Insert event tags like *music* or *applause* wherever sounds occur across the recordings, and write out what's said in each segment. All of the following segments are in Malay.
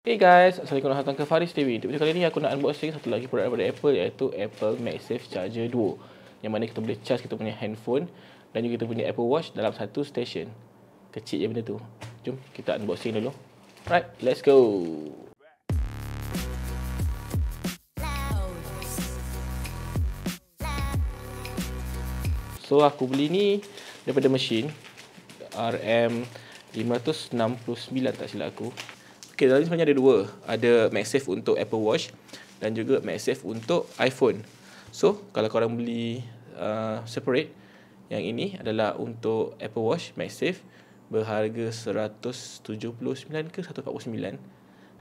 Hey guys, Assalamualaikum datang ke Faris TV. Untuk video kali ni aku nak unboxing satu lagi produk daripada Apple iaitu Apple MagSafe Charger Duo. Yang mana kita boleh charge kita punya handphone dan juga kita punya Apple Watch dalam satu station. Kecil je benda tu. Jom kita unboxing dulu. Alright, let's go. So aku beli ni daripada mesin RM569 tak silap aku Okay, dalam ni sebenarnya ada dua. Ada MagSafe untuk Apple Watch dan juga MagSafe untuk iPhone. So, kalau korang beli uh, separate, yang ini adalah untuk Apple Watch MagSafe berharga RM179 ke RM149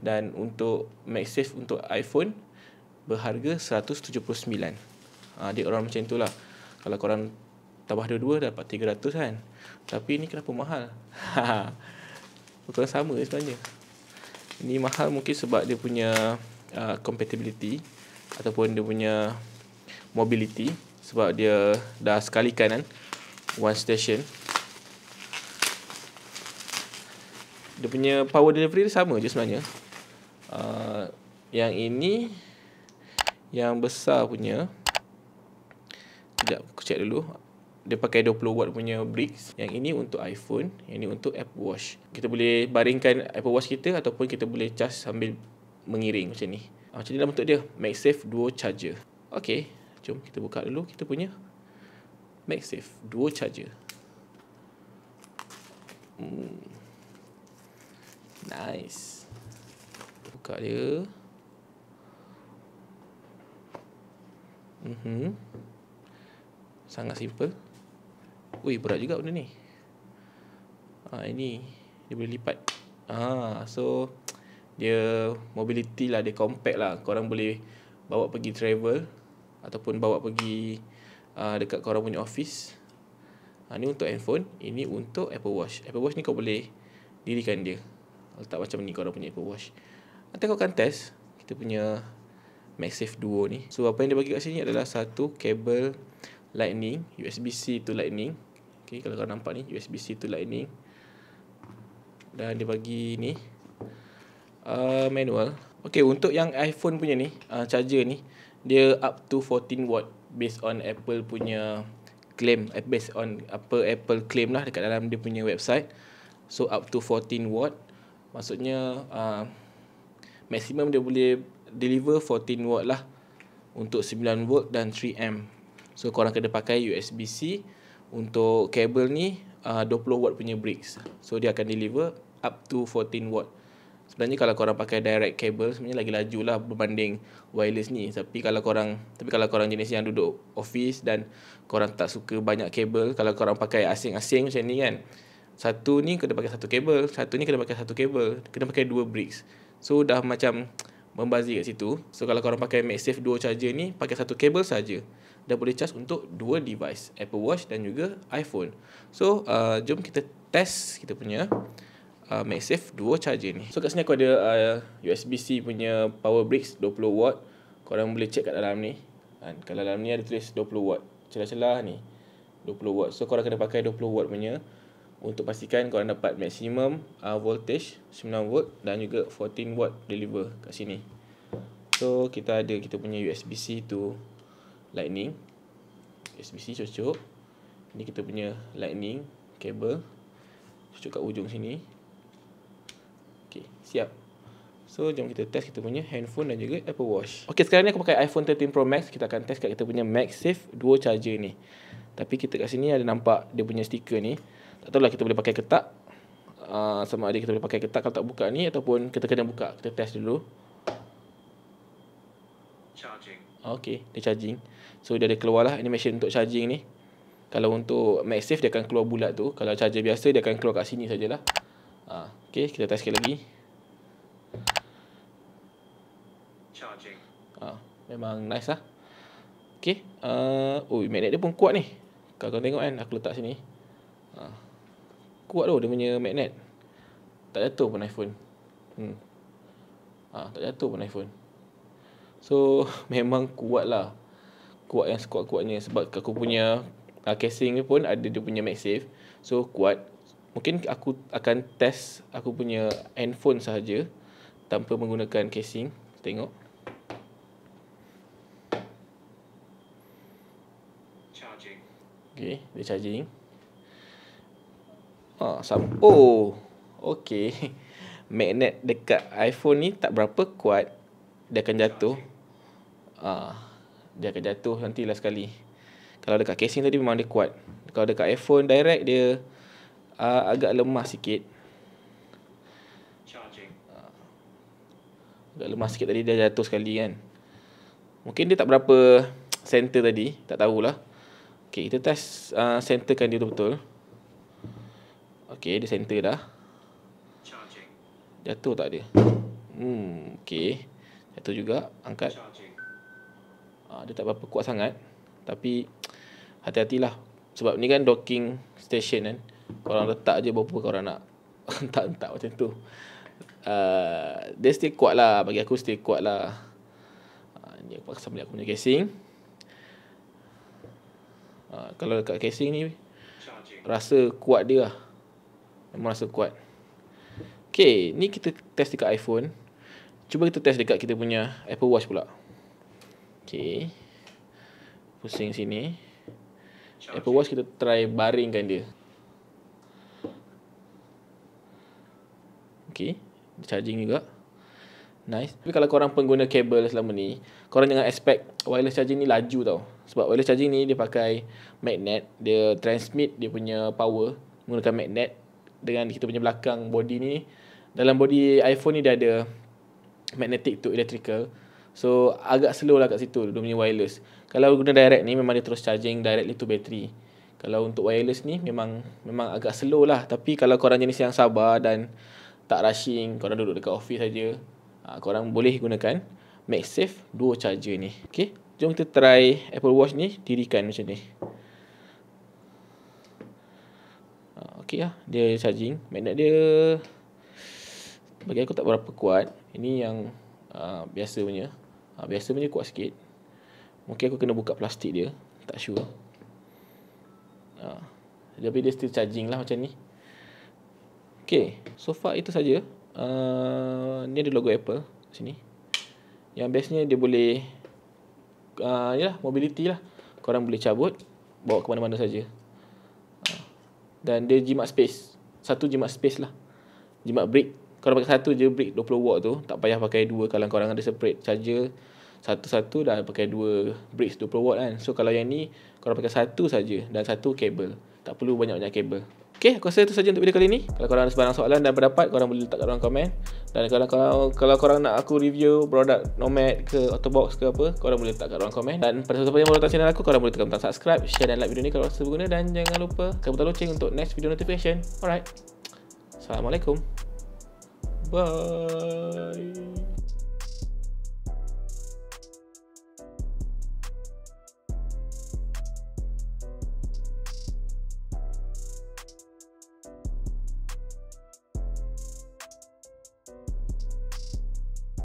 dan untuk MagSafe untuk iPhone berharga RM179. Ha, ah, dia orang macam itulah. Kalau korang tambah dua-dua dapat RM300 kan. Tapi ini kenapa mahal? *laughs* Bukan sama sebenarnya. Ini mahal mungkin sebab dia punya uh, compatibility ataupun dia punya mobility sebab dia dah sekali kanan one station. Dia punya power delivery dia sama je sebenarnya. Uh, yang ini yang besar punya. Sekejap aku check dulu dia pakai 20 watt punya bricks yang ini untuk iPhone yang ini untuk Apple Watch kita boleh baringkan Apple Watch kita ataupun kita boleh charge sambil mengiring macam ni ah, macam ni dalam bentuk dia MagSafe Duo Charger Okay, jom kita buka dulu kita punya MagSafe Duo Charger hmm. nice buka dia Mhm. Sangat simple. Ui berat juga benda ni ha, Ini Dia boleh lipat Ah, ha, So Dia Mobility lah Dia compact lah Korang boleh Bawa pergi travel Ataupun bawa pergi uh, Dekat korang punya office ha, ah, Ini untuk handphone Ini untuk Apple Watch Apple Watch ni kau boleh Dirikan dia Letak macam ni korang punya Apple Watch Nanti kau akan test Kita punya MagSafe Duo ni So apa yang dia bagi kat sini adalah Satu kabel Lightning USB-C to Lightning Okay kalau kau nampak ni USB-C to Lightning. Dan dia bagi ni uh, manual. Okay untuk yang iPhone punya ni, uh, charger ni dia up to 14 watt based on Apple punya claim, eh, based on apa Apple claim lah dekat dalam dia punya website. So up to 14 watt. Maksudnya uh, maksimum dia boleh deliver 14 watt lah untuk 9 volt dan 3 amp. So korang kena pakai USB-C untuk kabel ni uh, 20 watt punya bricks. So dia akan deliver up to 14 watt. Sebenarnya kalau korang pakai direct kabel sebenarnya lagi laju lah berbanding wireless ni. Tapi kalau korang tapi kalau korang jenis yang duduk office dan korang tak suka banyak kabel, kalau korang pakai asing-asing macam ni kan. Satu ni kena pakai satu kabel, satu ni kena pakai satu kabel, kena pakai dua bricks. So dah macam membazir kat situ. So kalau korang pakai MagSafe dual charger ni, pakai satu kabel saja dan boleh charge untuk dua device, Apple Watch dan juga iPhone. So uh, jom kita test kita punya uh, MagSafe dual charger ni. So kat sini aku ada uh, USB-C punya power bricks 20 watt. Korang boleh check kat dalam ni. Dan kalau dalam ni ada tulis 20 watt. Celah-celah ni 20 watt. So korang kena pakai 20 watt punya untuk pastikan kau dapat maksimum uh, voltage 9 volt dan juga 14 watt deliver kat sini. So kita ada kita punya USB C to lightning. USB C cocok. Ini kita punya lightning cable cocok kat ujung sini. Okey, siap. So jom kita test kita punya handphone dan juga Apple Watch. Okey, sekarang ni aku pakai iPhone 13 Pro Max, kita akan test kat kita punya MagSafe dual charger ni. Tapi kita kat sini ada nampak dia punya stiker ni. Tak tahulah kita boleh pakai ke tak uh, ah, Sama ada kita boleh pakai ke tak Kalau tak buka ni Ataupun kita kena buka Kita test dulu charging. Okay Dia charging So dia ada keluar lah Animation untuk charging ni Kalau untuk MagSafe Dia akan keluar bulat tu Kalau charger biasa Dia akan keluar kat sini sajalah uh, ah, Okay Kita test sekali lagi charging. Uh, Memang nice lah Okay uh, Oh magnet dia pun kuat ni Kalau kau tengok kan Aku letak sini Ha kuat tu dia punya magnet. Tak jatuh pun iPhone. Hmm. Ah, ha, tak jatuh pun iPhone. So, *laughs* memang kuat lah. Kuat yang sekuat-kuatnya sebab aku punya uh, casing ni pun ada dia punya MagSafe. So, kuat. Mungkin aku akan test aku punya handphone sahaja tanpa menggunakan casing. Tengok. Okay, dia charging. Ha, sam- oh, okay. *laughs* Magnet dekat iPhone ni tak berapa kuat. Dia akan jatuh. Ha, dia akan jatuh nanti lah sekali. Kalau dekat casing tadi memang dia kuat. Kalau dekat iPhone direct dia uh, agak lemah sikit. Ha. Agak lemah sikit tadi dia jatuh sekali kan. Mungkin dia tak berapa center tadi. Tak tahulah. Okay, kita test uh, centerkan dia betul-betul. Okey, dia center dah. Jatuh tak dia? Hmm, okey. Jatuh juga, angkat. Ah, dia tak berapa kuat sangat. Tapi, hati-hatilah. Sebab ni kan docking station kan. Korang letak je berapa korang nak. *laughs* tak entak macam tu. Uh, dia still kuat lah. Bagi aku still kuat lah. Ini ah, aku paksa beli aku punya casing. Uh, kalau dekat casing ni, rasa kuat dia lah merasa kuat. Okay, ni kita test dekat iPhone. Cuba kita test dekat kita punya Apple Watch pula. Okay. Pusing sini. Apple Watch kita try baringkan dia. Okay. Charging juga. Nice. Tapi kalau korang pengguna kabel selama ni, korang jangan expect wireless charging ni laju tau. Sebab wireless charging ni dia pakai magnet. Dia transmit dia punya power menggunakan magnet dengan kita punya belakang body ni dalam body iPhone ni dia ada magnetic to electrical so agak slow lah kat situ dia punya wireless kalau guna direct ni memang dia terus charging directly to battery kalau untuk wireless ni memang memang agak slow lah tapi kalau korang jenis yang sabar dan tak rushing korang duduk dekat office saja ah, korang boleh gunakan MagSafe dua charger ni okey jom kita try Apple Watch ni dirikan macam ni okey lah dia charging magnet dia bagi aku tak berapa kuat ini yang uh, biasa punya uh, biasa punya kuat sikit mungkin aku kena buka plastik dia tak sure uh, tapi dia still charging lah macam ni Okay, so far itu saja. Uh, ni ada logo Apple sini. Yang bestnya dia boleh uh, ni lah, mobility lah. Korang boleh cabut, bawa ke mana-mana saja. Dan dia jimat space Satu jimat space lah Jimat brick Kalau pakai satu je brick 20 watt tu Tak payah pakai dua Kalau korang ada separate charger Satu-satu dah pakai dua bricks 20 watt kan So kalau yang ni Korang pakai satu saja Dan satu kabel Tak perlu banyak-banyak kabel Okay, aku rasa itu saja untuk video kali ini. Kalau korang ada sebarang soalan dan pendapat, korang boleh letak kat dalam komen. Dan kalau korang, kalau korang nak aku review produk Nomad ke Autobox ke apa, korang boleh letak kat dalam komen. Dan pada siapa yang baru datang channel aku, korang boleh tekan butang subscribe, share dan like video ni kalau rasa berguna. Dan jangan lupa tekan butang loceng untuk next video notification. Alright. Assalamualaikum. Bye.